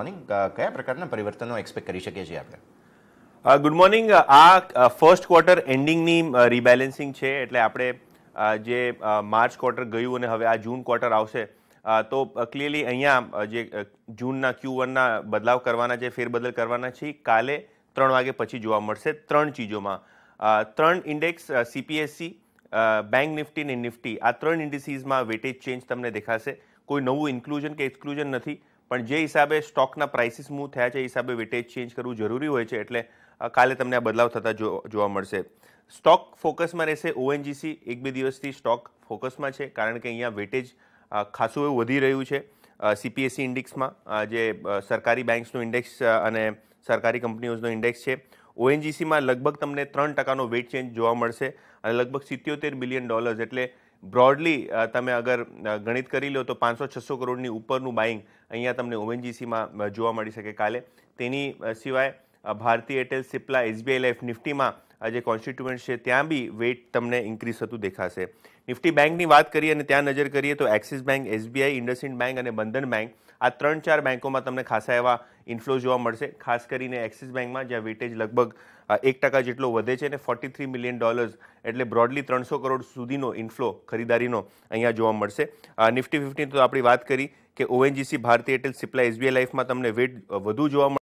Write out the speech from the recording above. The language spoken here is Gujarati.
મોર્નિંગ કયા પ્રકારના પરિવર્તનો એક્સપેક્ટ કરી શકીએ છીએ આપણે ગુડ મોર્નિંગ આ ફર્સ્ટ ક્વાર્ટર એન્ડિંગની રીબેલેન્સિંગ છે એટલે આપણે જે માર્ચ ક્વાર્ટર ગયું અને હવે આ જૂન ક્વાર્ટર આવશે તો ક્લિયરલી અહીંયા જે જૂનના ક્યુ વનના બદલાવ કરવાના છે ફેરબદલ કરવાના છે કાલે ત્રણ વાગે પછી જોવા મળશે ત્રણ ચીજોમાં ત્રણ ઇન્ડેક્સ સીપીએસસી બેંક નિફ્ટી ને નિફ્ટી આ ત્રણ ઇન્ડિસીઝમાં વેટેજ ચેન્જ તમને દેખાશે કોઈ નવું ઇન્ક્લુઝન કે એક્સક્લુઝન નથી પણ જે હિસાબે સ્ટોકના પ્રાઇસિસ મૂવ થયા છે એ હિસાબે વેટેજ ચેન્જ કરવું જરૂરી હોય છે એટલે કાલે તમને આ બદલાવ થતા જોવા મળશે સ્ટોક ફોકસમાં રહેશે ઓએનજીસી એક બે દિવસથી સ્ટોક ફોકસમાં છે કારણ કે અહીંયા વેટેજ ખાસું એવું વધી રહ્યું છે સીપીએસસી ઇન્ડેક્સમાં જે સરકારી બેંક્સનો ઇન્ડેક્સ અને સરકારી કંપનીઓનો ઇન્ડેક્સ છે ઓએનજીસીમાં લગભગ તમને ત્રણ ટકાનો વેટ ચેન્જ જોવા મળશે અને લગભગ સિત્યોતેર બિલિયન ડોલર્સ એટલે બ્રોડલી તમે અગર ગણિત કરી લો તો પાંચસો છસો કરોડની ઉપરનું બાઇંગ અહીંયા તમને ઓએનજીસીમાં જોવા મળી શકે કાલે તેની સિવાય Bharti Airtel Cipla SBI life નિફ્ટીમાં જે કોન્સ્ટિટ્યુઅન્ટ છે ત્યાં બી વેઇટ તમને ઇન્ક્રીઝ થતું દેખાશે નિફ્ટી બેંકની વાત કરીએ અને ત્યાં નજર કરીએ તો Axis bank SBI IndusInd bank અને બંધન બેંક આ ત્રણ ચાર બેંકોમાં તમને ખાસા એવા ઇન્ફ્લો જોવા મળશે ખાસ કરીને એક્સિસ બેંકમાં જ્યાં વેટેજ લગભગ એક ટકા જેટલો વધે છે અને ફોર્ટી થ્રી મિલિયન ડોલર્સ એટલે બ્રોડલી ત્રણસો કરોડ સુધીનો ઇન્ફ્લો ખરીદારીનો અહીંયા જોવા મળશે નિફ્ટી ફિફ્ટી તો આપણી વાત કરી કે ઓએનજીસી ભારતીય એરટેલ સિપ્લા એસબીઆઈ લાઈફમાં તમને વેટ વધુ જોવા મળશે